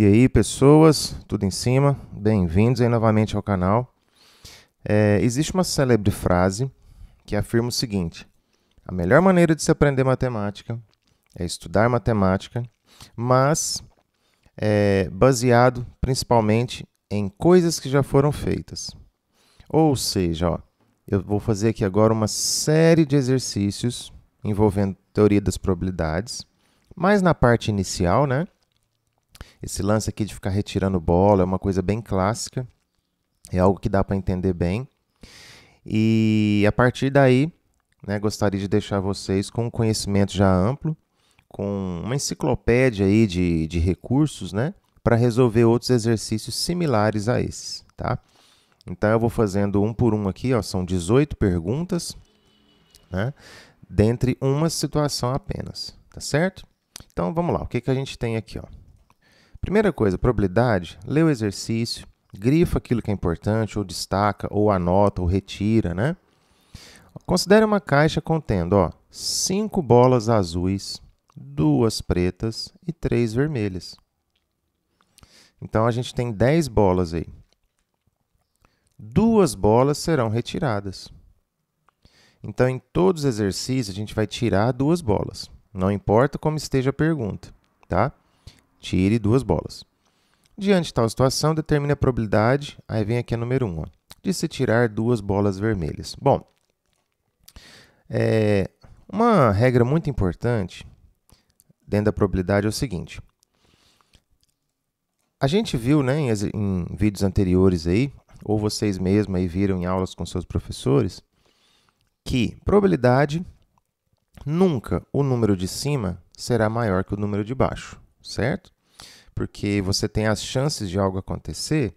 E aí, pessoas, tudo em cima? Bem-vindos aí novamente ao canal. É, existe uma célebre frase que afirma o seguinte: a melhor maneira de se aprender matemática é estudar matemática, mas é, baseado principalmente em coisas que já foram feitas. Ou seja, ó, eu vou fazer aqui agora uma série de exercícios envolvendo teoria das probabilidades, mas na parte inicial, né? Esse lance aqui de ficar retirando bola é uma coisa bem clássica, é algo que dá para entender bem. E a partir daí, né, gostaria de deixar vocês com um conhecimento já amplo, com uma enciclopédia aí de, de recursos, né, para resolver outros exercícios similares a esses, tá? Então eu vou fazendo um por um aqui, ó, são 18 perguntas, né, dentre uma situação apenas, tá certo? Então vamos lá, o que, que a gente tem aqui, ó? Primeira coisa, probabilidade, lê o exercício, grifa aquilo que é importante, ou destaca, ou anota, ou retira, né? Considere uma caixa contendo, ó, cinco bolas azuis, duas pretas e três vermelhas. Então a gente tem 10 bolas aí. Duas bolas serão retiradas. Então em todos os exercícios a gente vai tirar duas bolas. Não importa como esteja a pergunta, tá? Tire duas bolas. Diante de tal situação, determine a probabilidade, aí vem aqui a número 1, um, ó, de se tirar duas bolas vermelhas. Bom, é, uma regra muito importante dentro da probabilidade é o seguinte. A gente viu né, em, em vídeos anteriores aí, ou vocês mesmos aí viram em aulas com seus professores, que probabilidade nunca o número de cima será maior que o número de baixo certo? Porque você tem as chances de algo acontecer,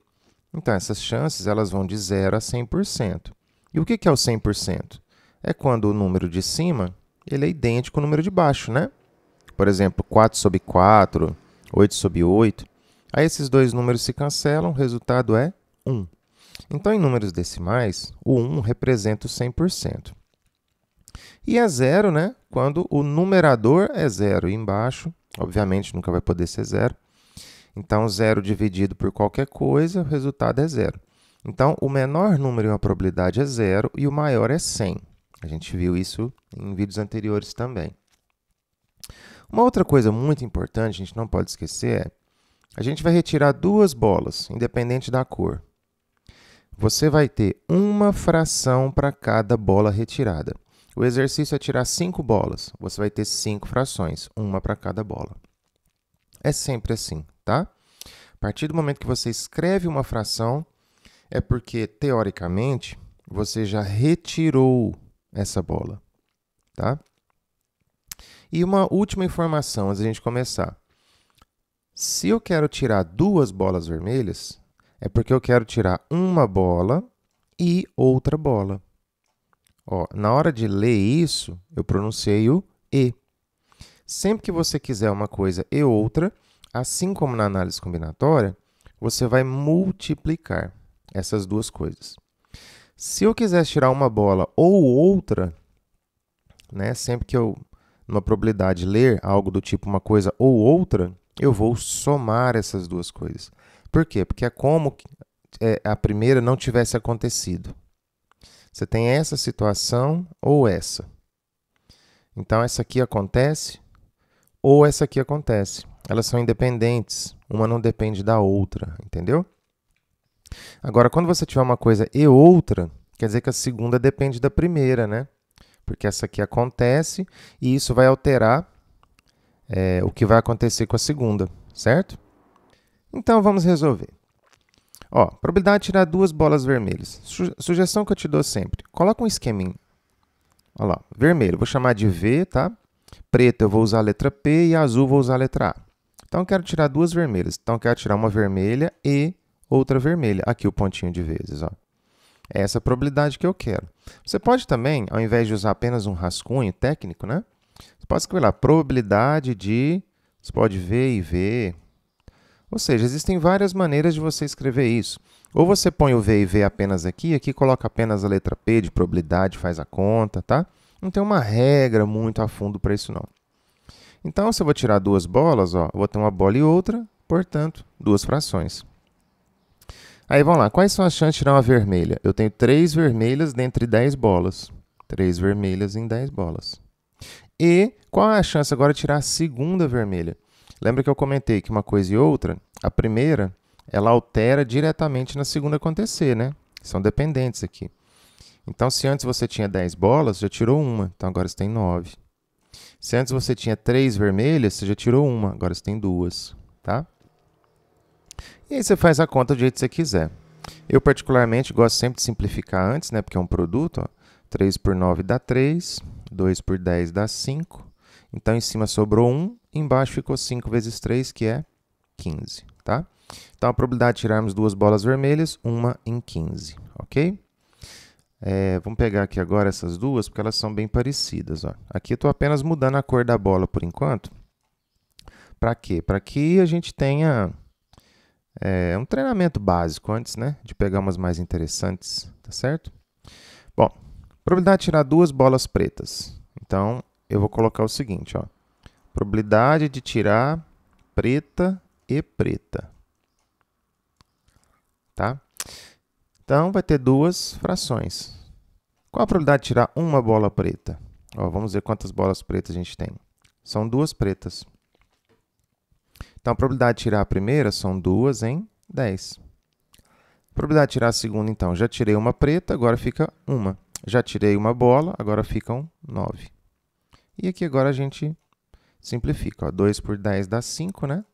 então essas chances elas vão de 0 a 100%. E o que é o 100%? É quando o número de cima ele é idêntico ao número de baixo, né? Por exemplo, 4 sobre 4, 8 sobre 8. Aí esses dois números se cancelam, o resultado é 1. Então, em números decimais, o 1 representa o 100%. E é zero, né? Quando o numerador é zero. E embaixo, obviamente, nunca vai poder ser zero. Então, zero dividido por qualquer coisa, o resultado é zero. Então, o menor número em uma probabilidade é zero e o maior é 100. A gente viu isso em vídeos anteriores também. Uma outra coisa muito importante, a gente não pode esquecer, é a gente vai retirar duas bolas, independente da cor. Você vai ter uma fração para cada bola retirada. O exercício é tirar cinco bolas. Você vai ter cinco frações, uma para cada bola. É sempre assim, tá? A partir do momento que você escreve uma fração, é porque, teoricamente, você já retirou essa bola, tá? E uma última informação antes de a gente começar. Se eu quero tirar duas bolas vermelhas, é porque eu quero tirar uma bola e outra bola. Ó, na hora de ler isso, eu pronunciei o E. Sempre que você quiser uma coisa e outra, assim como na análise combinatória, você vai multiplicar essas duas coisas. Se eu quisesse tirar uma bola ou outra, né, sempre que eu, numa probabilidade, ler algo do tipo uma coisa ou outra, eu vou somar essas duas coisas. Por quê? Porque é como é, a primeira não tivesse acontecido. Você tem essa situação ou essa. Então, essa aqui acontece ou essa aqui acontece. Elas são independentes, uma não depende da outra, entendeu? Agora, quando você tiver uma coisa e outra, quer dizer que a segunda depende da primeira, né? Porque essa aqui acontece e isso vai alterar é, o que vai acontecer com a segunda, certo? Então, vamos resolver. Ó, probabilidade de tirar duas bolas vermelhas. Su sugestão que eu te dou sempre. Coloca um esqueminha. Olha lá, vermelho, vou chamar de V, tá? Preto eu vou usar a letra P e azul vou usar a letra A. Então eu quero tirar duas vermelhas. Então eu quero tirar uma vermelha e outra vermelha. Aqui o pontinho de vezes, ó. É essa a probabilidade que eu quero. Você pode também, ao invés de usar apenas um rascunho técnico, né? Você pode escrever lá, probabilidade de... Você pode ver e ver, ou seja, existem várias maneiras de você escrever isso. Ou você põe o V e V apenas aqui, aqui coloca apenas a letra P de probabilidade, faz a conta, tá? Não tem uma regra muito a fundo para isso não. Então, se eu vou tirar duas bolas, ó, vou ter uma bola e outra, portanto, duas frações. Aí vamos lá, quais são as chances de tirar uma vermelha? Eu tenho três vermelhas dentre dez bolas. Três vermelhas em dez bolas. E qual é a chance agora de tirar a segunda vermelha? Lembra que eu comentei que uma coisa e outra, a primeira, ela altera diretamente na segunda acontecer, né? São dependentes aqui. Então, se antes você tinha 10 bolas, já tirou uma, então agora você tem 9. Se antes você tinha 3 vermelhas, você já tirou uma, agora você tem duas, tá? E aí você faz a conta do jeito que você quiser. Eu, particularmente, gosto sempre de simplificar antes, né? Porque é um produto, ó. 3 por 9 dá 3, 2 por 10 dá 5. Então, em cima sobrou 1, Embaixo ficou 5 vezes 3, que é 15, tá? Então, a probabilidade de tirarmos duas bolas vermelhas, uma em 15, ok? É, vamos pegar aqui agora essas duas, porque elas são bem parecidas. Ó. Aqui eu estou apenas mudando a cor da bola por enquanto. Para quê? Para que a gente tenha é, um treinamento básico antes, né? De pegar umas mais interessantes, tá certo? Bom, probabilidade de tirar duas bolas pretas. Então, eu vou colocar o seguinte, ó. Probabilidade de tirar preta e preta. Tá? Então, vai ter duas frações. Qual a probabilidade de tirar uma bola preta? Ó, vamos ver quantas bolas pretas a gente tem. São duas pretas. Então, a probabilidade de tirar a primeira são duas em 10. A probabilidade de tirar a segunda, então, já tirei uma preta, agora fica uma. Já tirei uma bola, agora ficam 9. E aqui agora a gente Simplifica. 2 por 10 dá 5, né?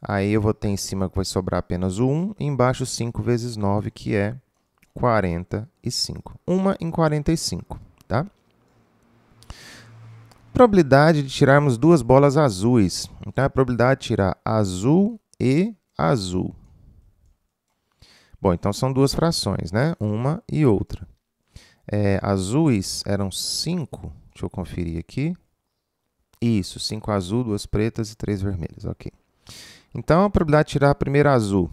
Aí eu vou ter em cima que vai sobrar apenas o 1, e embaixo 5 vezes 9, que é 45. 1 em 45, tá? Probabilidade de tirarmos duas bolas azuis. Então, é a probabilidade de tirar azul e azul. Bom, então são duas frações, né? Uma e outra. É, azuis eram 5, deixa eu conferir aqui. Isso, cinco azul, duas pretas e três vermelhas, ok. Então, a probabilidade de tirar a primeira azul.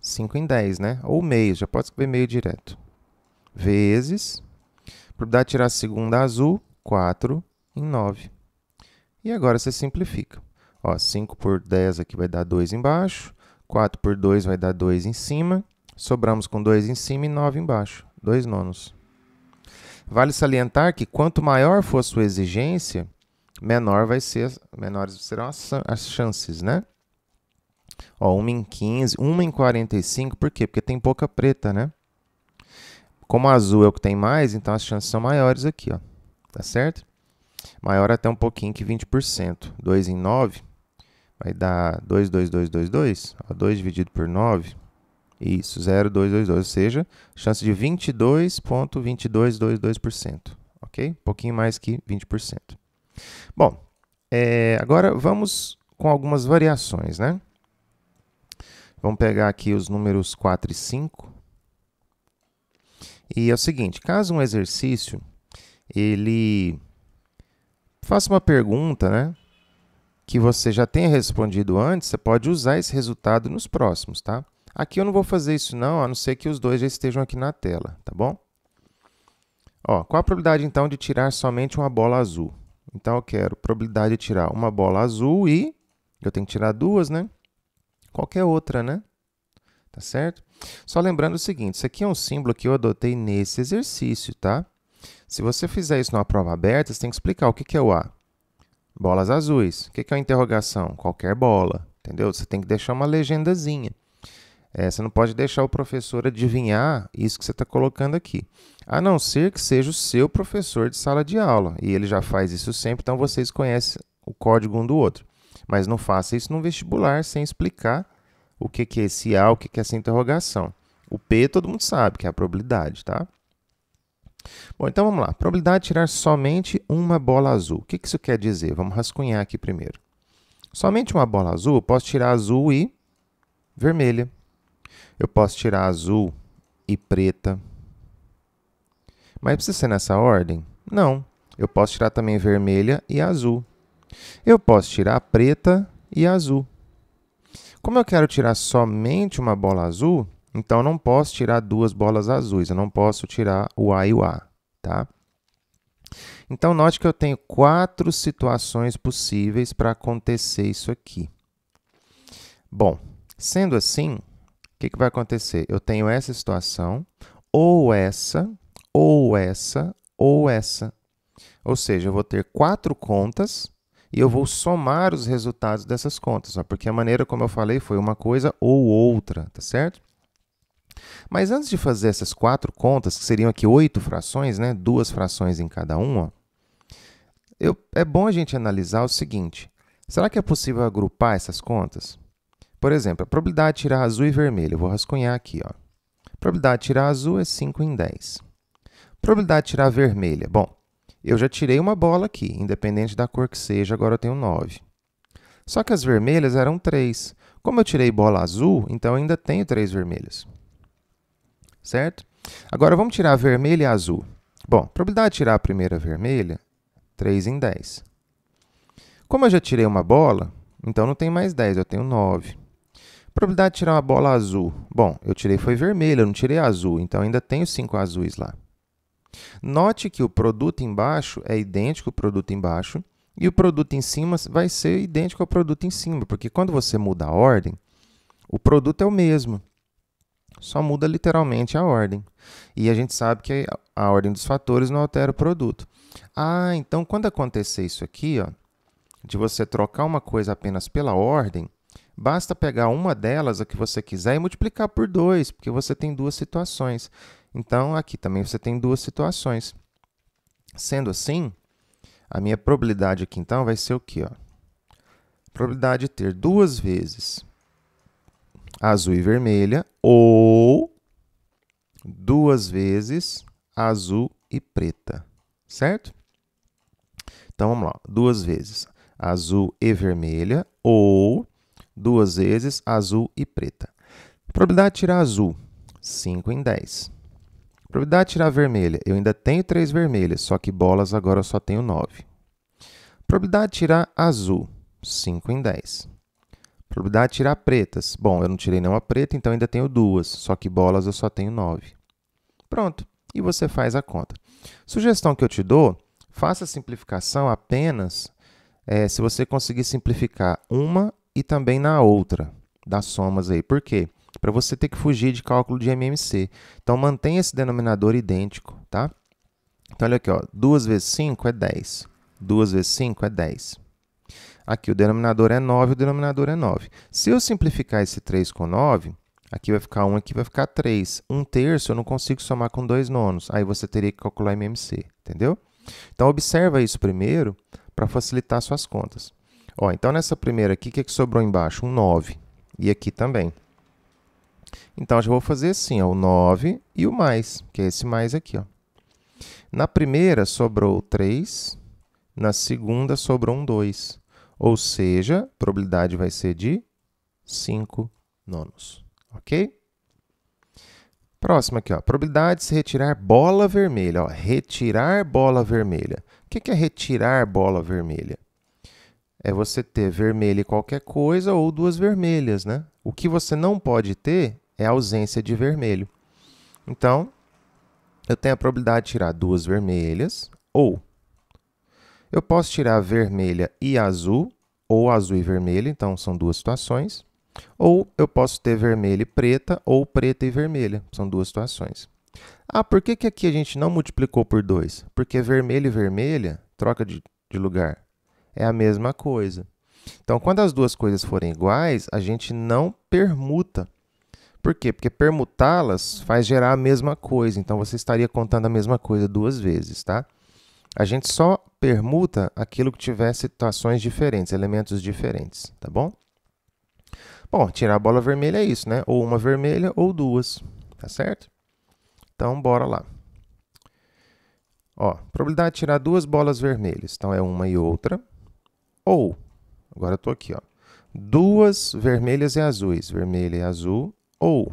5 em 10, né? Ou meio, já pode escrever meio direto. Vezes. a Probabilidade de tirar a segunda azul, 4 em 9. E agora você simplifica. Ó, 5 por 10 aqui vai dar 2 embaixo. 4 por 2 vai dar 2 em cima. Sobramos com 2 em cima e 9 embaixo. 2 nonos. Vale salientar que quanto maior for a sua exigência, menor vai ser, menores serão as, as chances, né? Ó, 1 em 15, 1 em 45, por quê? Porque tem pouca preta, né? Como a azul é o que tem mais, então as chances são maiores aqui, ó. Tá certo? Maior até um pouquinho que 20%. 2 em 9 vai dar 2, 2, 2, 2, 2. 2 dividido por 9 isso, 0,222, ou seja, chance de 22,2222%, ok? Um pouquinho mais que 20%. Bom, é, agora vamos com algumas variações, né? Vamos pegar aqui os números 4 e 5. E é o seguinte, caso um exercício, ele faça uma pergunta, né? que você já tenha respondido antes, você pode usar esse resultado nos próximos, tá? Aqui eu não vou fazer isso não, a não ser que os dois já estejam aqui na tela, tá bom? Ó, qual a probabilidade então de tirar somente uma bola azul? Então eu quero probabilidade de tirar uma bola azul e eu tenho que tirar duas, né? Qualquer outra, né? Tá certo? Só lembrando o seguinte, isso aqui é um símbolo que eu adotei nesse exercício, tá? Se você fizer isso numa prova aberta, você tem que explicar o que é o A. Bolas azuis. O que é uma interrogação? Qualquer bola, entendeu? Você tem que deixar uma legendazinha. É, você não pode deixar o professor adivinhar isso que você está colocando aqui. A não ser que seja o seu professor de sala de aula. E ele já faz isso sempre, então vocês conhecem o código um do outro. Mas não faça isso no vestibular sem explicar o que, que é esse A, o que, que é essa interrogação. O P todo mundo sabe, que é a probabilidade, tá? Bom, então vamos lá. Probabilidade de tirar somente uma bola azul. O que, que isso quer dizer? Vamos rascunhar aqui primeiro. Somente uma bola azul, posso tirar azul e vermelha. Eu posso tirar azul e preta. Mas precisa ser nessa ordem? Não. Eu posso tirar também vermelha e azul. Eu posso tirar preta e azul. Como eu quero tirar somente uma bola azul, então eu não posso tirar duas bolas azuis. Eu não posso tirar o A e o A, tá? Então, note que eu tenho quatro situações possíveis para acontecer isso aqui. Bom, sendo assim, que, que vai acontecer? Eu tenho essa situação, ou essa, ou essa, ou essa. Ou seja, eu vou ter quatro contas e eu vou somar os resultados dessas contas, ó, porque a maneira como eu falei foi uma coisa ou outra, tá certo? Mas antes de fazer essas quatro contas, que seriam aqui oito frações, né? duas frações em cada uma, eu, é bom a gente analisar o seguinte: será que é possível agrupar essas contas? Por exemplo, a probabilidade de tirar azul e vermelho, vou rascunhar aqui. Ó. Probabilidade de tirar azul é 5 em 10. Probabilidade de tirar vermelha, bom, eu já tirei uma bola aqui, independente da cor que seja, agora eu tenho 9. Só que as vermelhas eram 3. Como eu tirei bola azul, então ainda tenho 3 vermelhas. Certo? Agora vamos tirar vermelha e azul. Bom, probabilidade de tirar a primeira vermelha, 3 em 10. Como eu já tirei uma bola, então não tem mais 10, eu tenho 9. Probabilidade de tirar uma bola azul. Bom, eu tirei foi vermelha, eu não tirei azul, então ainda tenho cinco azuis lá. Note que o produto embaixo é idêntico ao produto embaixo e o produto em cima vai ser idêntico ao produto em cima, porque quando você muda a ordem, o produto é o mesmo, só muda literalmente a ordem. E a gente sabe que a ordem dos fatores não altera o produto. Ah, então quando acontecer isso aqui, ó, de você trocar uma coisa apenas pela ordem, Basta pegar uma delas, a que você quiser, e multiplicar por 2, porque você tem duas situações. Então, aqui também você tem duas situações. Sendo assim, a minha probabilidade aqui então vai ser o quê? Ó? Probabilidade de ter duas vezes azul e vermelha ou duas vezes azul e preta, certo? Então vamos lá, duas vezes azul e vermelha ou duas vezes, azul e preta. Probabilidade de tirar azul, 5 em 10. Probabilidade de tirar vermelha, eu ainda tenho 3 vermelhas, só que bolas agora eu só tenho 9. Probabilidade de tirar azul, 5 em 10. Probabilidade de tirar pretas. Bom, eu não tirei nenhuma preta, então ainda tenho duas, só que bolas eu só tenho 9. Pronto, e você faz a conta. Sugestão que eu te dou, faça a simplificação apenas é, se você conseguir simplificar uma e também na outra das somas aí. Por quê? Para você ter que fugir de cálculo de MMC. Então mantenha esse denominador idêntico, tá? Então olha aqui, ó, 2 vezes 5 é 10. 2 vezes 5 é 10. Aqui o denominador é 9, o denominador é 9. Se eu simplificar esse 3 com 9, aqui vai ficar 1, aqui vai ficar 3. 1 terço eu não consigo somar com 2 nonos. Aí você teria que calcular MMC, entendeu? Então observa isso primeiro para facilitar suas contas. Ó, então nessa primeira aqui, o que, é que sobrou embaixo? Um 9. E aqui também. Então, já vou fazer assim, ó, o 9 e o mais, que é esse mais aqui. Ó. Na primeira sobrou 3, na segunda sobrou um 2. Ou seja, a probabilidade vai ser de 5 nonos. Ok? Próximo aqui, ó. probabilidade de se retirar bola vermelha. Ó. Retirar bola vermelha. O que é retirar bola vermelha? é você ter vermelho e qualquer coisa ou duas vermelhas, né? O que você não pode ter é a ausência de vermelho. Então, eu tenho a probabilidade de tirar duas vermelhas ou eu posso tirar vermelha e azul ou azul e vermelho, então são duas situações. Ou eu posso ter vermelho e preta ou preta e vermelha, são duas situações. Ah, por que, que aqui a gente não multiplicou por 2? Porque vermelho e vermelha troca de, de lugar é a mesma coisa. Então, quando as duas coisas forem iguais, a gente não permuta. Por quê? Porque permutá-las faz gerar a mesma coisa. Então, você estaria contando a mesma coisa duas vezes, tá? A gente só permuta aquilo que tiver situações diferentes, elementos diferentes, tá bom? Bom, tirar a bola vermelha é isso, né? Ou uma vermelha ou duas, tá certo? Então, bora lá. Ó, probabilidade de tirar duas bolas vermelhas. Então, é uma e outra ou, agora eu estou aqui, ó, duas vermelhas e azuis, vermelha e azul, ou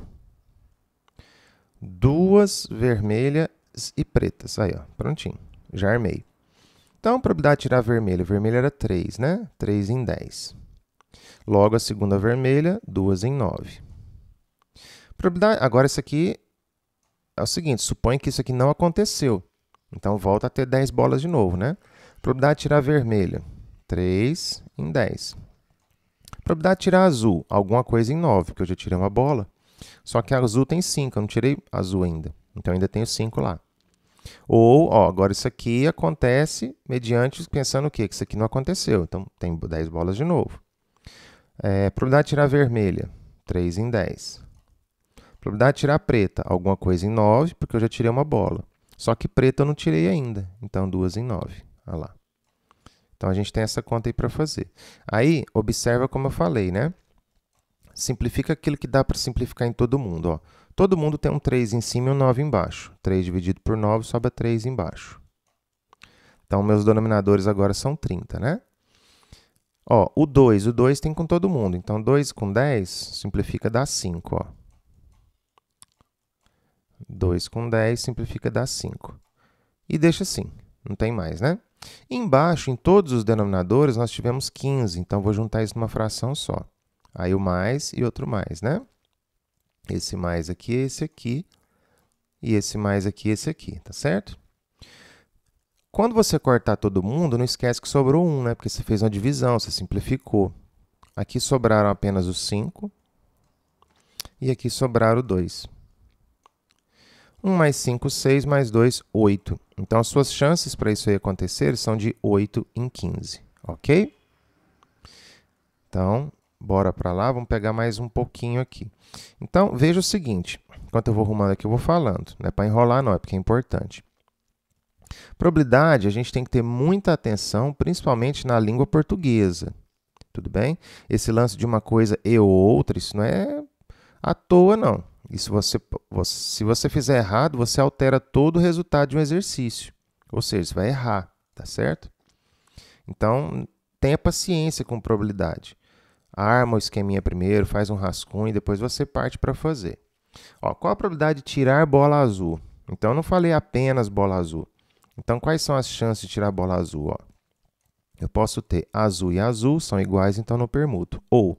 duas vermelhas e pretas. Aí, ó, prontinho, já armei. Então, a probabilidade de tirar vermelho, vermelho era 3, né? 3 em 10. Logo, a segunda vermelha, 2 em 9. Probabilidade... Agora, isso aqui é o seguinte, supõe que isso aqui não aconteceu. Então, volta a ter 10 bolas de novo, né? Probabilidade de tirar vermelho, 3 em 10. Probabilidade de tirar azul, alguma coisa em 9, porque eu já tirei uma bola. Só que azul tem 5, eu não tirei azul ainda. Então ainda tenho 5 lá. Ou, ó, agora isso aqui acontece mediante pensando o quê? Que isso aqui não aconteceu. Então tem 10 bolas de novo. É, probabilidade de tirar vermelha, 3 em 10. Probabilidade de tirar preta, alguma coisa em 9, porque eu já tirei uma bola. Só que preta eu não tirei ainda. Então 2 em 9. Olha lá. Então a gente tem essa conta aí para fazer. Aí, observa como eu falei, né? Simplifica aquilo que dá para simplificar em todo mundo. Ó. Todo mundo tem um 3 em cima e um 9 embaixo. 3 dividido por 9 sobra 3 embaixo. Então, meus denominadores agora são 30, né? Ó, o 2, o 2 tem com todo mundo. Então, 2 com 10 simplifica dá 5, 2 com 10 simplifica dá 5. E deixa assim, não tem mais, né? Embaixo, em todos os denominadores, nós tivemos 15, então vou juntar isso numa fração só. Aí o mais e outro mais, né? Esse mais aqui, esse aqui, e esse mais aqui, esse aqui, tá certo? Quando você cortar todo mundo, não esquece que sobrou um, né? Porque você fez uma divisão, você simplificou. Aqui sobraram apenas os 5 e aqui sobraram 2. 1 mais 5, 6, mais 2, 8. Então, as suas chances para isso aí acontecer são de 8 em 15, ok? Então, bora para lá, vamos pegar mais um pouquinho aqui. Então, veja o seguinte, enquanto eu vou arrumando aqui, eu vou falando. Não é para enrolar não, é porque é importante. Probabilidade, a gente tem que ter muita atenção, principalmente na língua portuguesa, tudo bem? Esse lance de uma coisa e outra, isso não é à toa, não. E se você, se você fizer errado, você altera todo o resultado de um exercício. Ou seja, você vai errar, tá certo? Então, tenha paciência com probabilidade. Arma o esqueminha primeiro, faz um rascunho, e depois você parte para fazer. Ó, qual a probabilidade de tirar bola azul? Então, eu não falei apenas bola azul. Então, quais são as chances de tirar bola azul? Ó, eu posso ter azul e azul são iguais, então não permuto. Ou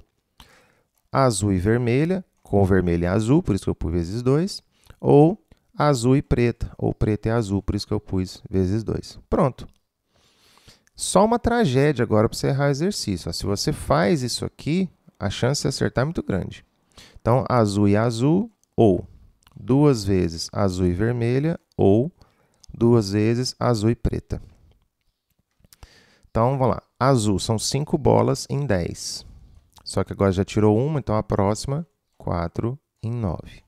azul e vermelha com vermelho e azul, por isso que eu pus vezes 2, ou azul e preta, ou preta e azul, por isso que eu pus vezes 2. Pronto. Só uma tragédia agora para você errar o exercício. Se você faz isso aqui, a chance de acertar é muito grande. Então, azul e azul, ou duas vezes azul e vermelha, ou duas vezes azul e preta. Então, vamos lá. Azul são 5 bolas em 10. Só que agora já tirou uma, então a próxima 4 em 9.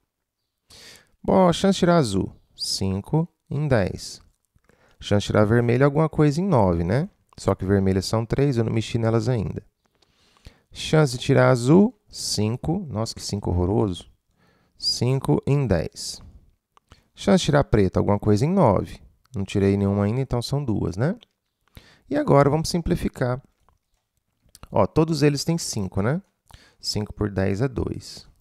Bom, chance de tirar azul, 5 em 10. Chance de tirar vermelho, alguma coisa em 9, né? Só que vermelhas são 3, eu não mexi nelas ainda. Chance de tirar azul, 5. Nossa, que 5 horroroso. 5 em 10. Chance de tirar preto, alguma coisa em 9. Não tirei nenhuma ainda, então são duas, né? E agora vamos simplificar. Ó, todos eles têm 5, né? 5 por 10 é 2.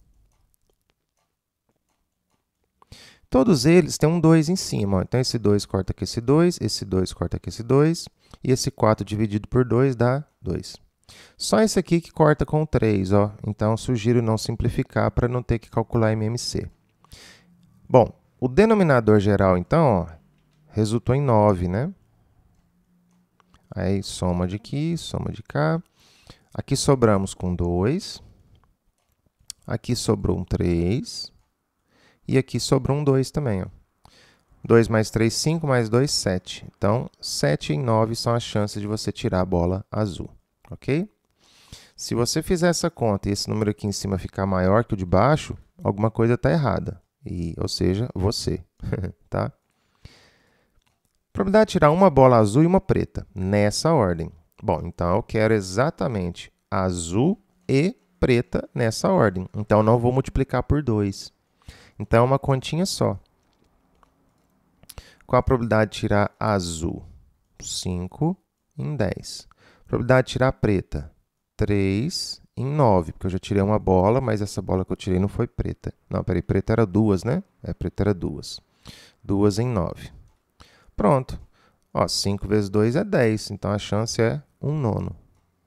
Todos eles têm um 2 em cima. Ó. Então, esse 2 corta aqui esse 2, esse 2 corta aqui esse 2, e esse 4 dividido por 2 dá 2. Só esse aqui que corta com 3, ó. Então, sugiro não simplificar para não ter que calcular MMC. Bom, o denominador geral, então, ó, resultou em 9, né? Aí, soma de aqui, soma de cá. Aqui sobramos com 2. Aqui sobrou um 3. E aqui sobrou um 2 também. Ó. 2 mais 3, 5 mais 2, 7. Então, 7 em 9 são as chances de você tirar a bola azul, ok? Se você fizer essa conta e esse número aqui em cima ficar maior que o de baixo, alguma coisa está errada. E, ou seja, você, tá? Probabilidade de tirar uma bola azul e uma preta, nessa ordem. Bom, então eu quero exatamente azul e preta nessa ordem. Então, não vou multiplicar por 2. Então, é uma continha só. Qual a probabilidade de tirar azul? 5 em 10. Probabilidade de tirar preta? 3 em 9, porque eu já tirei uma bola, mas essa bola que eu tirei não foi preta. Não, peraí, preta era duas, né? É, preta era duas. Duas em 9. Pronto. 5 vezes 2 é 10, então a chance é 1 um nono.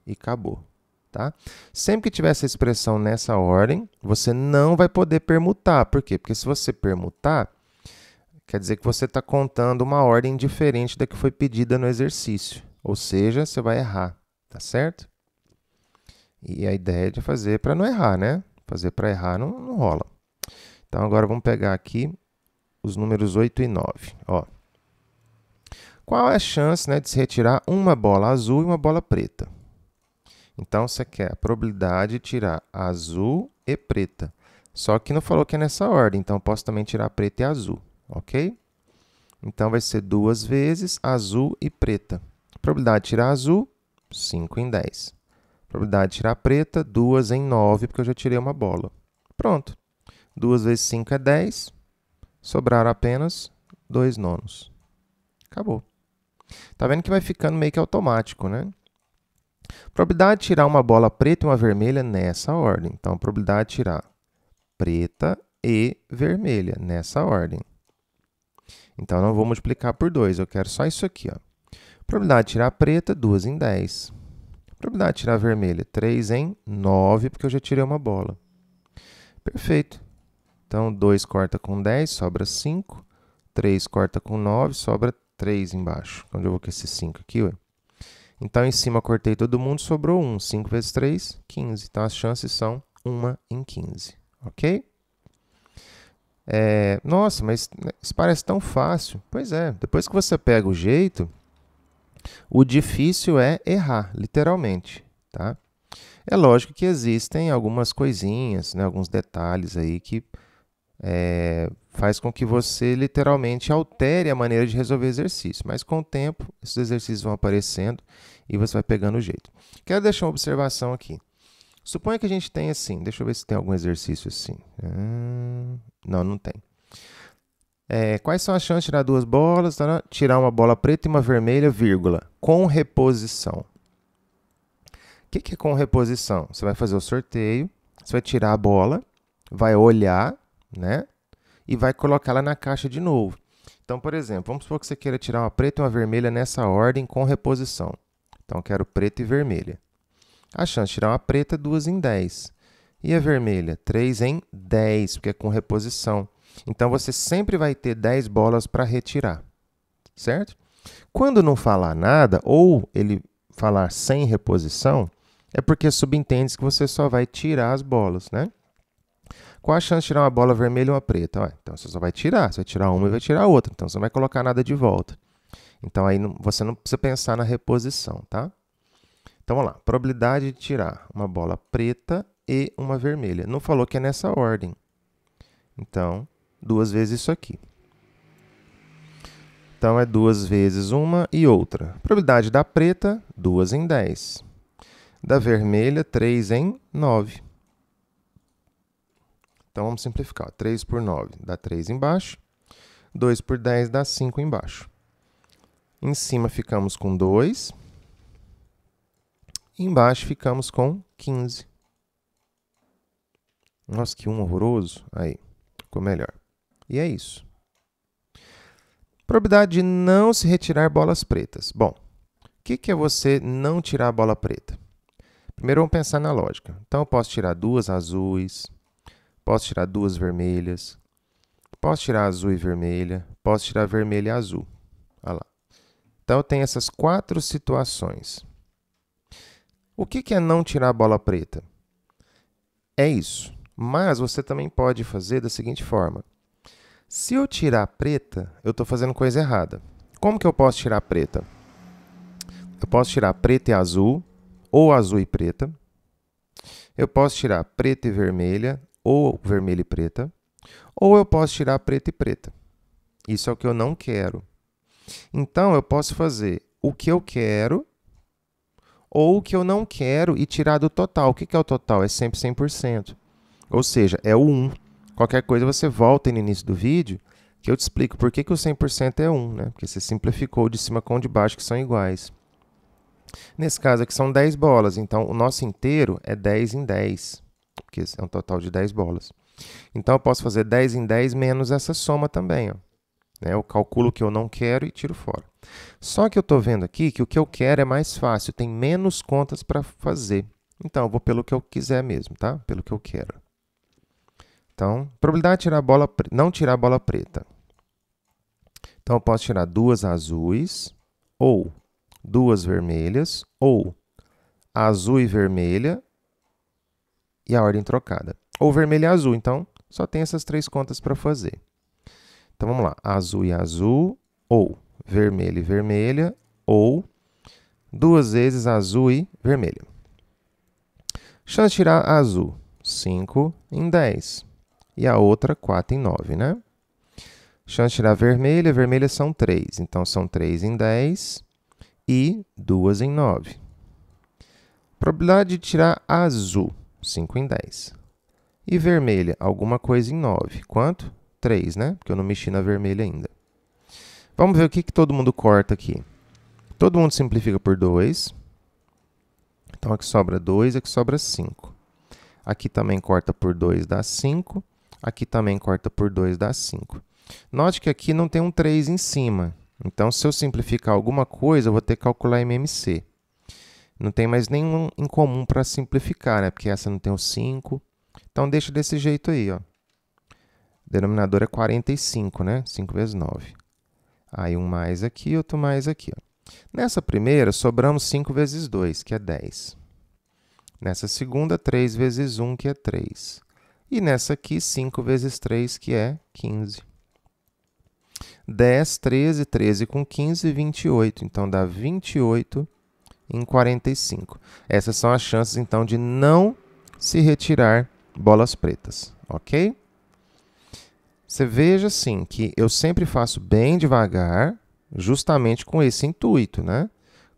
E acabou. Tá? Sempre que tiver essa expressão nessa ordem, você não vai poder permutar. Por quê? Porque se você permutar, quer dizer que você está contando uma ordem diferente da que foi pedida no exercício. Ou seja, você vai errar, tá certo? E a ideia é de fazer para não errar, né? Fazer para errar não, não rola. Então agora vamos pegar aqui os números 8 e 9. Ó. Qual é a chance né, de se retirar uma bola azul e uma bola preta? Então você quer a probabilidade de tirar azul e preta. Só que não falou que é nessa ordem, então posso também tirar preta e azul, ok? Então vai ser duas vezes azul e preta. Probabilidade de tirar azul, 5 em 10. Probabilidade de tirar preta, 2 em 9, porque eu já tirei uma bola. Pronto. 2 vezes 5 é 10. Sobraram apenas 2 nonos. Acabou. Tá vendo que vai ficando meio que automático, né? Probabilidade de tirar uma bola preta e uma vermelha nessa ordem. Então, probabilidade de tirar preta e vermelha nessa ordem. Então, não vou multiplicar por 2, eu quero só isso aqui. Ó. Probabilidade de tirar preta, 2 em 10. Probabilidade de tirar vermelha, 3 em 9, porque eu já tirei uma bola. Perfeito. Então, 2 corta com 10, sobra 5. 3 corta com 9, sobra 3 embaixo. Onde eu vou com esse 5 aqui? Ué? Então, em cima, cortei todo mundo, sobrou 1. 5 vezes 3, 15. Então, as chances são 1 em 15, ok? É, nossa, mas né, isso parece tão fácil. Pois é, depois que você pega o jeito, o difícil é errar, literalmente, tá? É lógico que existem algumas coisinhas, né, alguns detalhes aí que é, faz com que você literalmente altere a maneira de resolver exercício. Mas com o tempo, esses exercícios vão aparecendo e você vai pegando o jeito. Quero deixar uma observação aqui. Suponha que a gente tem assim, deixa eu ver se tem algum exercício assim. Hum, não, não tem. É, quais são as chances de tirar duas bolas? Tá? Né? Tirar uma bola preta e uma vermelha, vírgula, com reposição. O que, que é com reposição? Você vai fazer o sorteio, você vai tirar a bola, vai olhar né? E vai colocá-la na caixa de novo. Então, por exemplo, vamos supor que você queira tirar uma preta e uma vermelha nessa ordem com reposição. Então, quero preta e vermelha. A chance de tirar uma preta é 2 em 10. E a vermelha? 3 em 10, porque é com reposição. Então, você sempre vai ter 10 bolas para retirar, certo? Quando não falar nada, ou ele falar sem reposição, é porque subentende que você só vai tirar as bolas, né? qual a chance de tirar uma bola vermelha ou uma preta? Ué, então você só vai tirar, você vai tirar uma e vai tirar outra, então você não vai colocar nada de volta. Então aí não, você não precisa pensar na reposição, tá? Então vamos lá, probabilidade de tirar uma bola preta e uma vermelha. Não falou que é nessa ordem. Então, duas vezes isso aqui. Então é duas vezes uma e outra. Probabilidade da preta, 2 em 10. Da vermelha, 3 em 9. Então vamos simplificar. 3 por 9 dá 3 embaixo. 2 por 10 dá 5 embaixo. Em cima ficamos com 2. Embaixo ficamos com 15. Nossa, que um horroroso. Aí, ficou melhor. E é isso. Probabilidade de não se retirar bolas pretas. Bom, o que, que é você não tirar a bola preta? Primeiro vamos pensar na lógica. Então eu posso tirar duas azuis, Posso tirar duas vermelhas. Posso tirar azul e vermelha. Posso tirar vermelha e azul. Olha lá. Então, tenho essas quatro situações. O que, que é não tirar a bola preta? É isso. Mas você também pode fazer da seguinte forma. Se eu tirar preta, eu estou fazendo coisa errada. Como que eu posso tirar preta? Eu posso tirar preta e azul, ou azul e preta. Eu posso tirar preta e vermelha, ou vermelha e preta, ou eu posso tirar preta e preta. Isso é o que eu não quero. Então eu posso fazer o que eu quero ou o que eu não quero e tirar do total. O que é o total? É sempre 100%. Ou seja, é o 1. Qualquer coisa você volta no início do vídeo que eu te explico por que, que o 100% é 1, né? Porque você simplificou de cima com o de baixo que são iguais. Nesse caso aqui são 10 bolas, então o nosso inteiro é 10 em 10 porque é um total de 10 bolas. Então eu posso fazer 10 em 10 menos essa soma também. Ó. Né? Eu calculo o que eu não quero e tiro fora. Só que eu estou vendo aqui que o que eu quero é mais fácil, tem menos contas para fazer. Então eu vou pelo que eu quiser mesmo, tá? Pelo que eu quero. Então, probabilidade de tirar bola, não tirar a bola preta. Então eu posso tirar duas azuis ou duas vermelhas ou azul e vermelha e a ordem trocada. Ou vermelho e azul, então só tem essas três contas para fazer. Então vamos lá, azul e azul, ou vermelho e vermelha, ou duas vezes azul e vermelho. Chance de tirar azul, 5 em 10. E a outra, 4 em 9, né? Chance de tirar vermelha, vermelha são 3. Então, são 3 em 10 e 2 em 9. Probabilidade de tirar azul. 5 em 10. E vermelha, alguma coisa em 9. Quanto? 3, né? Porque eu não mexi na vermelha ainda. Vamos ver o que, que todo mundo corta aqui. Todo mundo simplifica por 2. Então aqui sobra 2, aqui sobra 5. Aqui também corta por 2, dá 5. Aqui também corta por 2, dá 5. Note que aqui não tem um 3 em cima. Então, se eu simplificar alguma coisa, eu vou ter que calcular MMC. Não tem mais nenhum em comum para simplificar, né? Porque essa não tem o 5. Então deixa desse jeito aí, ó. O denominador é 45, né? 5 vezes 9. Aí um mais aqui, outro mais aqui, ó. Nessa primeira, sobramos 5 vezes 2, que é 10. Nessa segunda, 3 vezes 1, que é 3. E nessa aqui, 5 vezes 3, que é 15. 10, 13, 13 com 15, 28. Então, dá 28 em 45. Essas são as chances então de não se retirar bolas pretas, ok? Você veja assim que eu sempre faço bem devagar, justamente com esse intuito, né?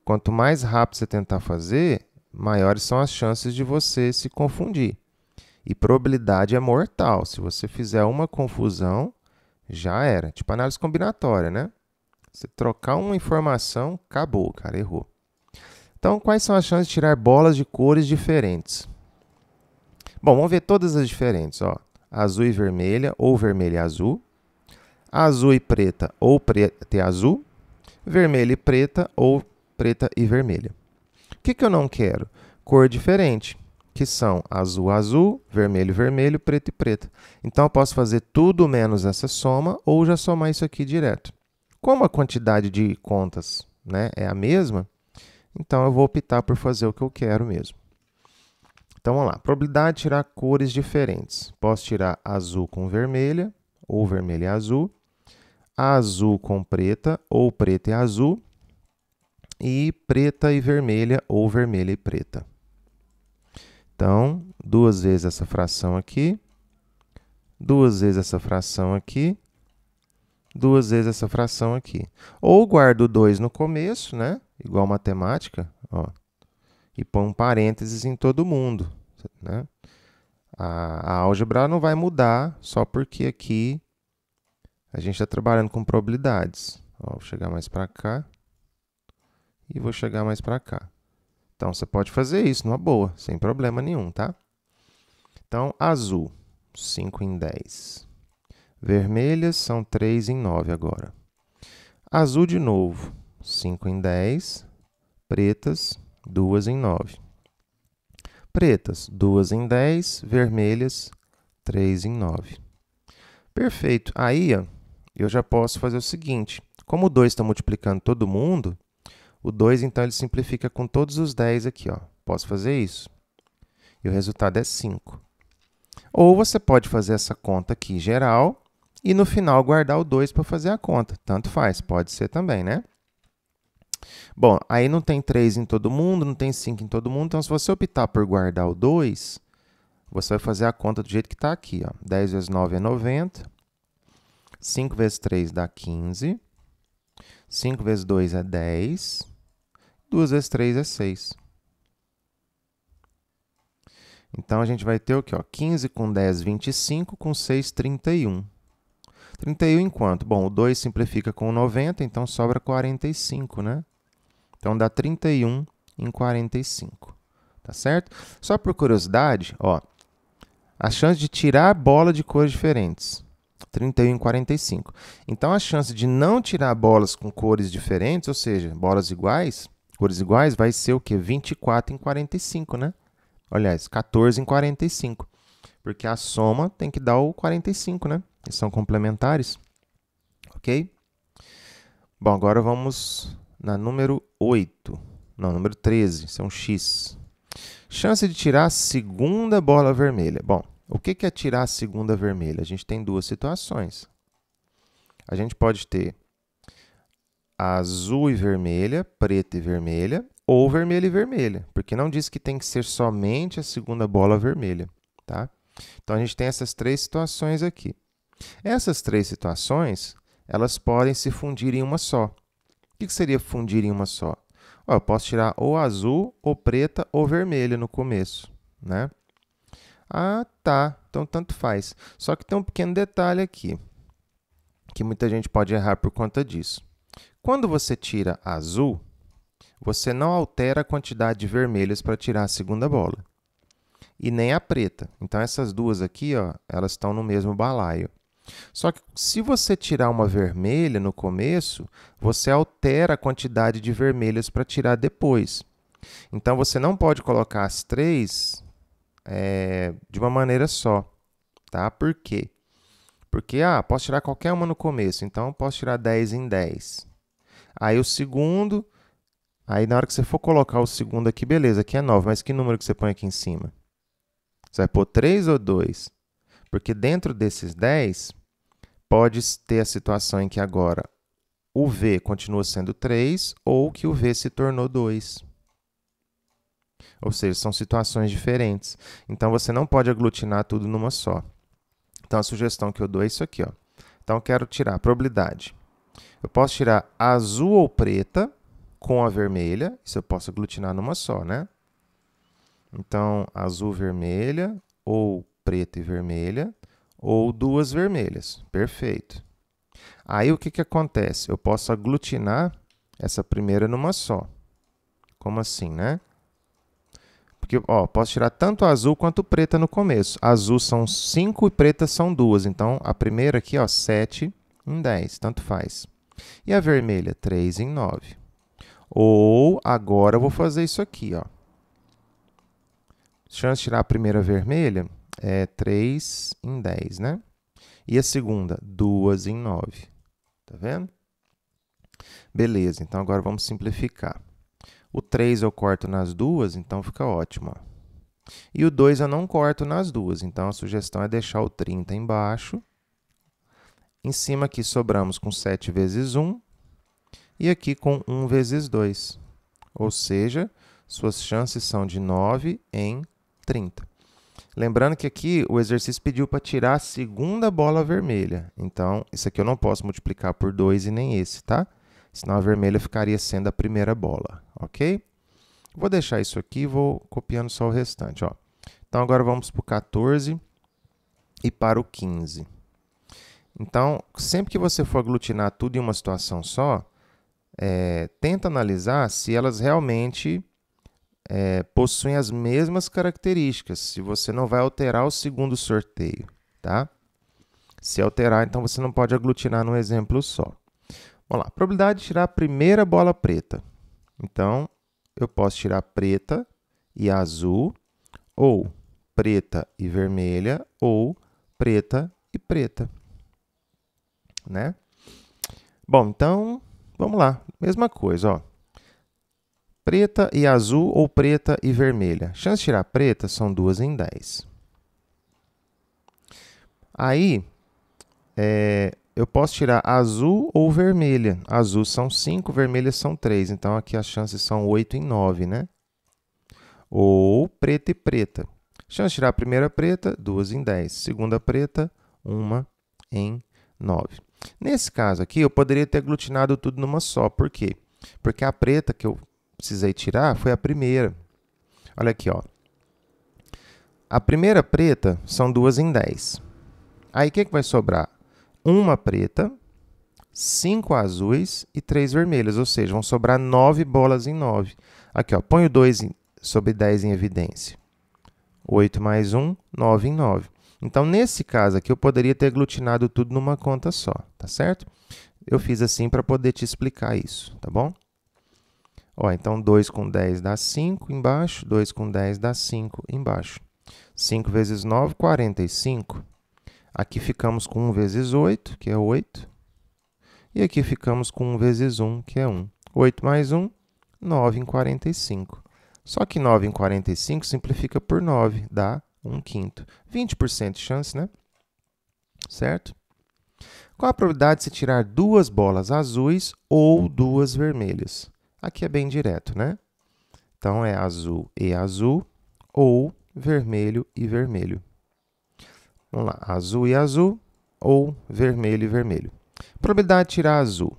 Quanto mais rápido você tentar fazer, maiores são as chances de você se confundir. E probabilidade é mortal. Se você fizer uma confusão, já era. Tipo análise combinatória, né? Você trocar uma informação, acabou, cara, errou. Então, quais são as chances de tirar bolas de cores diferentes? Bom, vamos ver todas as diferentes. Ó. Azul e vermelha, ou vermelha e azul. Azul e preta, ou preta e azul. Vermelha e preta, ou preta e vermelha. O que, que eu não quero? Cor diferente, que são azul, azul, vermelho, vermelho, preto e preto. Então, eu posso fazer tudo menos essa soma, ou já somar isso aqui direto. Como a quantidade de contas né, é a mesma, então eu vou optar por fazer o que eu quero mesmo. Então vamos lá. Probabilidade de tirar cores diferentes. Posso tirar azul com vermelha, ou vermelha e azul, azul com preta, ou preta e azul, e preta e vermelha, ou vermelha e preta. Então, duas vezes essa fração aqui, duas vezes essa fração aqui, duas vezes essa fração aqui. Ou guardo 2 no começo, né? igual matemática, ó, e põe um parênteses em todo mundo. Né? A, a álgebra não vai mudar só porque aqui a gente está trabalhando com probabilidades. Ó, vou chegar mais para cá e vou chegar mais para cá. Então, você pode fazer isso numa boa, sem problema nenhum, tá? Então, azul, 5 em 10. Vermelhas são 3 em 9 agora. Azul de novo, 5 em 10, pretas, 2 em 9. Pretas, 2 em 10, vermelhas, 3 em 9. Perfeito. Aí, ó, eu já posso fazer o seguinte. Como o 2 está multiplicando todo mundo, o 2, então, ele simplifica com todos os 10 aqui. Ó. Posso fazer isso? E o resultado é 5. Ou você pode fazer essa conta aqui geral e, no final, guardar o 2 para fazer a conta. Tanto faz, pode ser também, né? Bom, aí não tem 3 em todo mundo, não tem 5 em todo mundo. Então, se você optar por guardar o 2, você vai fazer a conta do jeito que está aqui. Ó. 10 vezes 9 é 90. 5 vezes 3 dá 15. 5 vezes 2 é 10. 2 vezes 3 é 6. Então, a gente vai ter o quê? Ó, 15 com 10, 25. Com 6, 31. 31 em quanto? Bom, o 2 simplifica com 90, então sobra 45, né? Então dá 31 em 45. Tá certo? Só por curiosidade, ó, a chance de tirar a bola de cores diferentes. 31 em 45. Então a chance de não tirar bolas com cores diferentes, ou seja, bolas iguais, cores iguais, vai ser o quê? 24 em 45, né? Aliás, 14 em 45. Porque a soma tem que dar o 45, né? E são complementares. Ok? Bom, agora vamos na número 8. Não, número 13, isso é um X. Chance de tirar a segunda bola vermelha. Bom, o que é tirar a segunda vermelha? A gente tem duas situações. A gente pode ter azul e vermelha, preta e vermelha, ou vermelha e vermelha, porque não diz que tem que ser somente a segunda bola vermelha, tá? Então a gente tem essas três situações aqui. Essas três situações, elas podem se fundir em uma só. O que seria fundir em uma só? Ó, eu posso tirar ou azul, ou preta, ou vermelha no começo, né? Ah, tá. Então tanto faz. Só que tem um pequeno detalhe aqui, que muita gente pode errar por conta disso. Quando você tira azul, você não altera a quantidade de vermelhas para tirar a segunda bola. E nem a preta. Então essas duas aqui, ó, elas estão no mesmo balaio. Só que se você tirar uma vermelha no começo, você altera a quantidade de vermelhas para tirar depois. Então você não pode colocar as três é, de uma maneira só, tá? Por quê? Porque, ah, posso tirar qualquer uma no começo, então posso tirar 10 em 10. Aí o segundo, aí na hora que você for colocar o segundo aqui, beleza, aqui é 9, mas que número que você põe aqui em cima? Você vai pôr 3 ou 2? Porque dentro desses 10, pode ter a situação em que agora o V continua sendo 3 ou que o V se tornou 2. Ou seja, são situações diferentes. Então você não pode aglutinar tudo numa só. Então a sugestão que eu dou é isso aqui. Ó. Então eu quero tirar a probabilidade. Eu posso tirar azul ou preta com a vermelha. Isso eu posso aglutinar numa só, né? Então, azul, vermelha ou preta e vermelha ou duas vermelhas. Perfeito. Aí o que, que acontece? Eu posso aglutinar essa primeira numa só. Como assim, né? Porque, ó, posso tirar tanto azul quanto preta no começo. Azul são 5 e preta são 2. Então, a primeira aqui, ó, 7 em 10, tanto faz. E a vermelha, 3 em 9. Ou, agora eu vou fazer isso aqui, ó. Chance de tirar a primeira vermelha, é 3 em 10, né? E a segunda, 2 em 9. Tá vendo? Beleza, então agora vamos simplificar. O 3 eu corto nas duas, então fica ótimo. Ó. E o 2 eu não corto nas duas, então a sugestão é deixar o 30 embaixo. Em cima aqui sobramos com 7 vezes 1 e aqui com 1 vezes 2. Ou seja, suas chances são de 9 em 30. Lembrando que aqui o exercício pediu para tirar a segunda bola vermelha. Então, isso aqui eu não posso multiplicar por 2 e nem esse, tá? Senão a vermelha ficaria sendo a primeira bola, ok? Vou deixar isso aqui e vou copiando só o restante, ó. Então, agora vamos para o 14 e para o 15. Então, sempre que você for aglutinar tudo em uma situação só, é, tenta analisar se elas realmente é, possuem as mesmas características, se você não vai alterar o segundo sorteio, tá? Se alterar, então você não pode aglutinar num exemplo só. Vamos lá, probabilidade de tirar a primeira bola preta. Então, eu posso tirar preta e azul, ou preta e vermelha, ou preta e preta. Né? Bom, então, vamos lá. Mesma coisa, ó preta e azul ou preta e vermelha. Chance de tirar preta são 2 em 10. Aí, é, eu posso tirar azul ou vermelha. Azul são 5, vermelha são 3. Então, aqui as chances são 8 em 9, né? Ou preta e preta. Chance de tirar a primeira preta, 2 em 10. Segunda preta, 1 em 9. Nesse caso aqui, eu poderia ter aglutinado tudo numa só. Por quê? Porque a preta que eu precisei tirar foi a primeira. Olha aqui, ó. A primeira preta são duas em 10. Aí o que, que vai sobrar? Uma preta, cinco azuis e três vermelhas, ou seja, vão sobrar nove bolas em nove. Aqui, ó, põe o 2 sobre 10 em evidência. 8 mais 1, 9 em 9. Então, nesse caso aqui, eu poderia ter aglutinado tudo numa conta só, tá certo? Eu fiz assim para poder te explicar isso, tá bom? Ó, então 2 com 10 dá 5 embaixo, 2 com 10 dá 5 embaixo. 5 vezes 9, 45. Aqui ficamos com 1 vezes 8, que é 8. E aqui ficamos com 1 vezes 1, que é 1. 8 mais 1, 9 em 45. Só que 9 em 45 simplifica por 9, dá 1 quinto. 20% de chance, né? Certo? Qual a probabilidade de se tirar duas bolas azuis ou duas vermelhas? Aqui é bem direto, né? Então é azul e azul ou vermelho e vermelho. Vamos lá, azul e azul ou vermelho e vermelho. Probabilidade de tirar azul: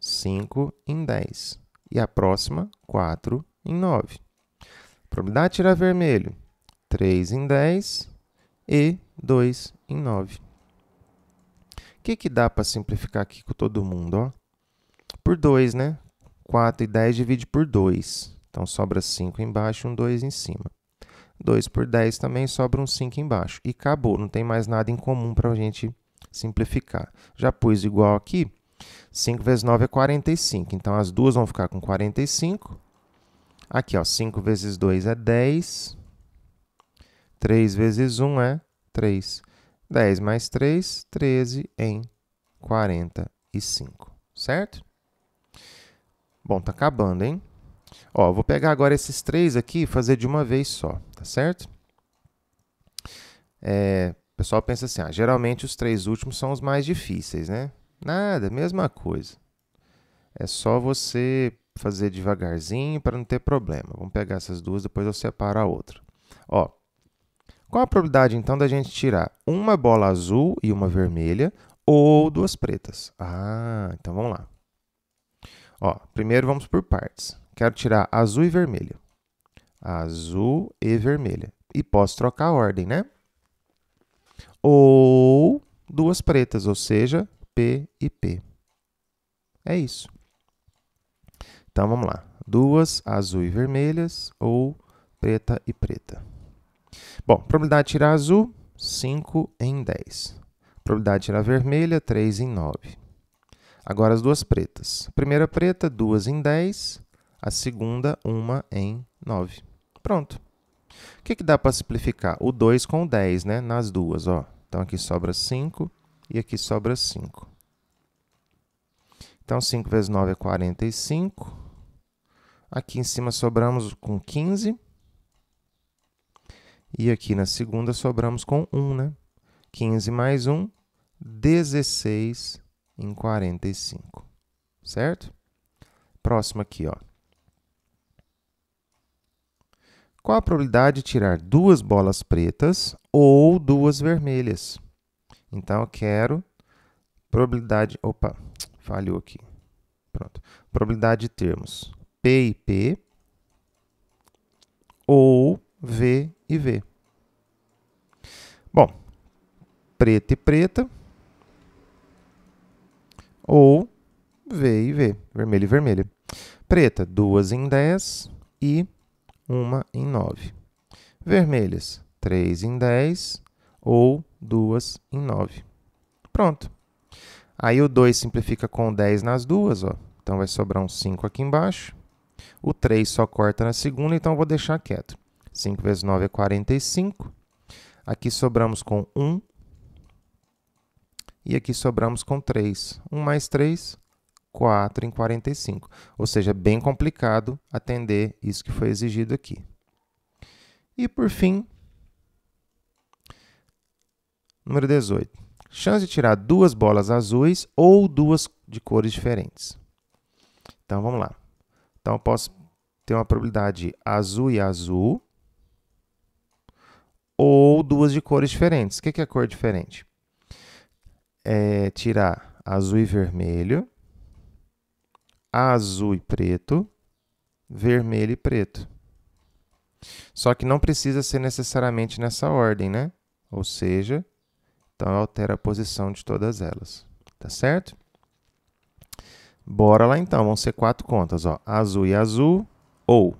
5 em 10. E a próxima, 4 em 9. Probabilidade de tirar vermelho: 3 em 10 e 2 em 9. O que, que dá para simplificar aqui com todo mundo? Ó? Por 2, né? 4 e 10 divide por 2. Então sobra 5 embaixo e um 2 em cima. 2 por 10 também sobra um 5 embaixo. E acabou, não tem mais nada em comum para a gente simplificar. Já pus igual aqui, 5 vezes 9 é 45. Então as duas vão ficar com 45. Aqui, ó, 5 vezes 2 é 10. 3 vezes 1 é 3. 10 mais 3, 13 em 45, certo? Bom, tá acabando, hein? Ó, vou pegar agora esses três aqui e fazer de uma vez só, tá certo? É, o pessoal pensa assim, ah, geralmente os três últimos são os mais difíceis, né? Nada, mesma coisa. É só você fazer devagarzinho para não ter problema. Vamos pegar essas duas, depois eu separo a outra. Ó, qual a probabilidade então da gente tirar uma bola azul e uma vermelha ou duas pretas? Ah, então vamos lá. Ó, primeiro vamos por partes. Quero tirar azul e vermelho. Azul e vermelha. E posso trocar a ordem, né? Ou duas pretas, ou seja, P e P. É isso. Então vamos lá. Duas azul e vermelhas ou preta e preta. Bom, probabilidade de tirar azul, 5 em 10. Probabilidade de tirar vermelha, 3 em 9. Agora as duas pretas. A primeira preta, duas em 10. A segunda, uma em 9. Pronto. O que, que dá para simplificar? O 2 com o 10, né? Nas duas, ó. Então aqui sobra 5 e aqui sobra 5. Então 5 vezes 9 é 45. Aqui em cima sobramos com 15. E aqui na segunda sobramos com 1, né? 15 mais 1, 16 em 45, certo? Próximo aqui, ó. Qual a probabilidade de tirar duas bolas pretas ou duas vermelhas? Então, eu quero probabilidade... Opa, falhou aqui. Pronto. Probabilidade de termos P e P ou V e V. Bom, preta e preta, ou V e V, vermelho e vermelho. Preta, duas em 10 e uma em 9. Vermelhas, 3 em 10 ou 2 em 9. Pronto. Aí o 2 simplifica com 10 nas duas, ó. então vai sobrar um 5 aqui embaixo. O 3 só corta na segunda, então vou deixar quieto. 5 vezes 9 é 45. Aqui sobramos com 1 e aqui sobramos com 3. 1 mais 3, 4 em 45. Ou seja, é bem complicado atender isso que foi exigido aqui. E por fim, número 18. Chance de tirar duas bolas azuis ou duas de cores diferentes. Então vamos lá. Então eu posso ter uma probabilidade azul e azul ou duas de cores diferentes. O que é cor diferente? é tirar azul e vermelho, azul e preto, vermelho e preto. Só que não precisa ser necessariamente nessa ordem, né? Ou seja, então altera a posição de todas elas, tá certo? Bora lá então, vão ser quatro contas, ó. Azul e azul ou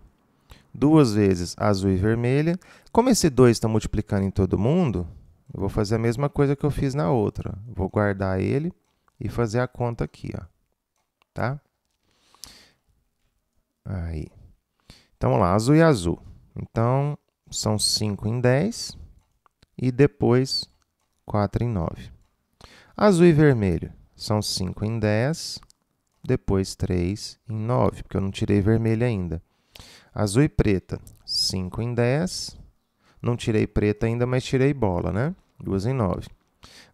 duas vezes azul e vermelha. Como esse 2 está multiplicando em todo mundo, eu vou fazer a mesma coisa que eu fiz na outra. Vou guardar ele e fazer a conta aqui, ó. Tá? Aí. Então, vamos lá, azul e azul. Então, são 5 em 10 e depois 4 em 9. Azul e vermelho são 5 em 10, depois 3 em 9, porque eu não tirei vermelho ainda. Azul e preta, 5 em 10, não tirei preta ainda, mas tirei bola, né? 2 em 9.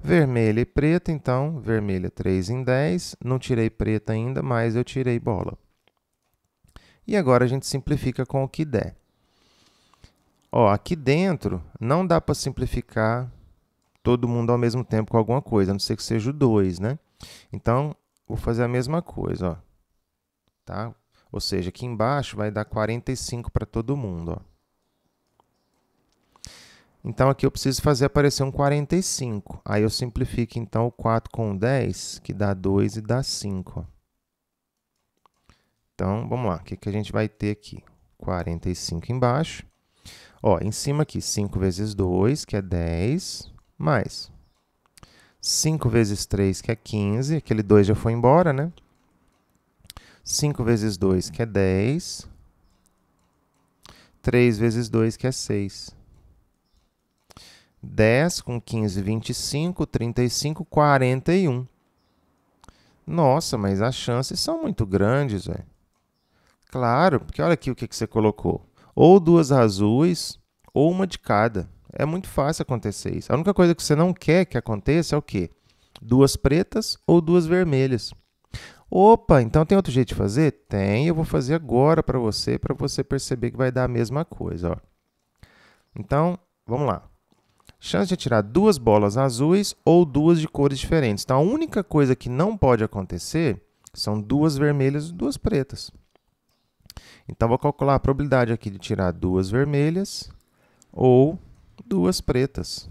Vermelha e preta, então, vermelha 3 em 10. Não tirei preta ainda, mas eu tirei bola. E agora a gente simplifica com o que der. Ó, aqui dentro não dá para simplificar todo mundo ao mesmo tempo com alguma coisa, a não ser que seja o 2, né? Então, vou fazer a mesma coisa, ó. Tá? Ou seja, aqui embaixo vai dar 45 para todo mundo, ó. Então aqui eu preciso fazer aparecer um 45. Aí eu simplifico então o 4 com 10, que dá 2 e dá 5. Então vamos lá, o que, que a gente vai ter aqui? 45 embaixo. Ó, em cima aqui, 5 vezes 2, que é 10, mais 5 vezes 3, que é 15, aquele 2 já foi embora, né? 5 vezes 2, que é 10, 3 vezes 2, que é 6. 10 com 15, 25, 35, 41. Nossa, mas as chances são muito grandes, velho. Claro, porque olha aqui o que, que você colocou. Ou duas azuis, ou uma de cada. É muito fácil acontecer isso. A única coisa que você não quer que aconteça é o quê? Duas pretas ou duas vermelhas. Opa, então tem outro jeito de fazer? Tem, eu vou fazer agora para você, para você perceber que vai dar a mesma coisa. Ó. Então, vamos lá chance de atirar duas bolas azuis ou duas de cores diferentes. Então a única coisa que não pode acontecer são duas vermelhas e duas pretas. Então vou calcular a probabilidade aqui de tirar duas vermelhas ou duas pretas.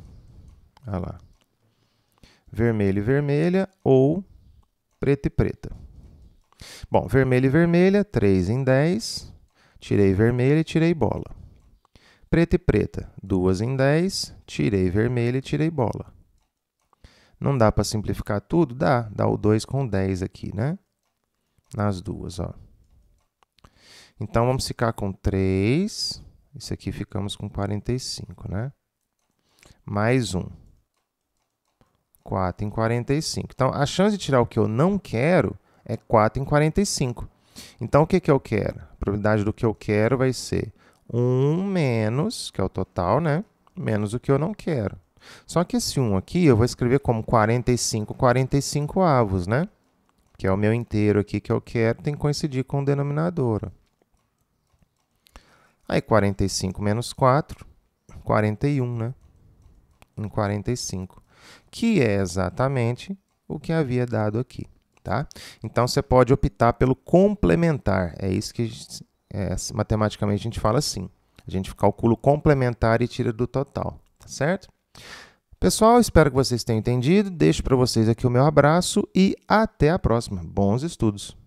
Olha lá. Vermelho e vermelha ou preta e preta. Bom, vermelho e vermelha, 3 em 10. Tirei vermelho e tirei bola. Preta e preta, duas em 10, tirei vermelho e tirei bola. Não dá para simplificar tudo? Dá, dá o 2 com 10 aqui, né? Nas duas, ó. Então, vamos ficar com 3, isso aqui ficamos com 45, né? Mais um. 4 em 45. Então, a chance de tirar o que eu não quero é 4 em 45. Então, o que, que eu quero? A probabilidade do que eu quero vai ser 1 menos, que é o total, né? Menos o que eu não quero. Só que esse 1 aqui eu vou escrever como 45, 45 avos, né? Que é o meu inteiro aqui que eu quero, tem que coincidir com o denominador. Aí 45 menos 4, 41, né? Em 45, que é exatamente o que havia dado aqui, tá? Então você pode optar pelo complementar, é isso que é, matematicamente a gente fala assim. A gente calcula o complementar e tira do total, tá certo? Pessoal, espero que vocês tenham entendido. Deixo para vocês aqui o meu abraço e até a próxima. Bons estudos!